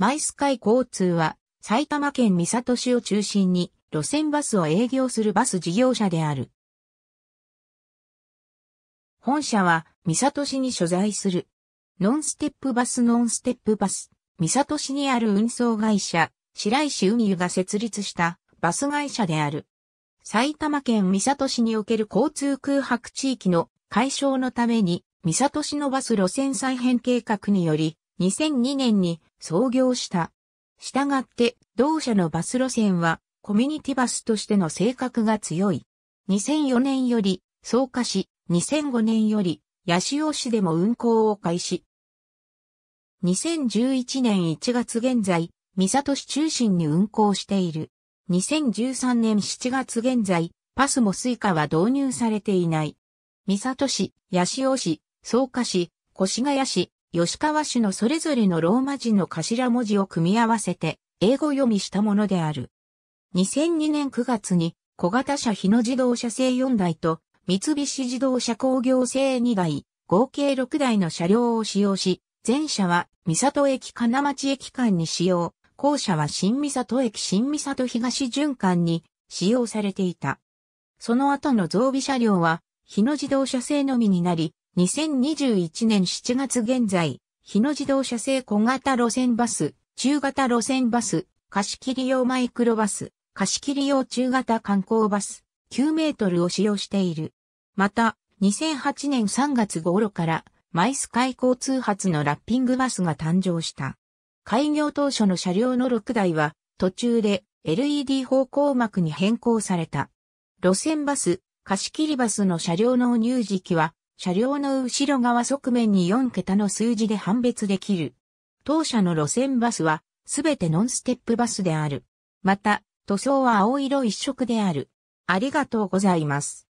マイスカイ交通は埼玉県三郷市を中心に路線バスを営業するバス事業者である。本社は三郷市に所在する。ノンステップバスノンステップバス。三郷市にある運送会社、白石海湯が設立したバス会社である。埼玉県三郷市における交通空白地域の解消のために、三郷市のバス路線再編計画により、2002年に創業した。したがって、同社のバス路線はコミュニティバスとしての性格が強い。2004年より草加市、2005年より八潮市でも運行を開始。2011年1月現在、三里市中心に運行している。2013年7月現在、パスもスイカは導入されていない。三里市、八潮市、草加市、越谷市、吉川市のそれぞれのローマ字の頭文字を組み合わせて、英語読みしたものである。2002年9月に、小型車日野自動車製4台と、三菱自動車工業製2台、合計6台の車両を使用し、前車は三里駅金町駅間に使用、後車は新三里駅新三里東循環に使用されていた。その後の増備車両は日野自動車製のみになり、2021年7月現在、日野自動車製小型路線バス、中型路線バス、貸切用マイクロバス、貸切用中型観光バス、9メートルを使用している。また、2008年3月頃から、マイス開交通発のラッピングバスが誕生した。開業当初の車両の6台は、途中で LED 方向幕に変更された。路線バス、貸切バスの車両納入時期は、車両の後ろ側側面に4桁の数字で判別できる。当社の路線バスは、すべてノンステップバスである。また、塗装は青色一色である。ありがとうございます。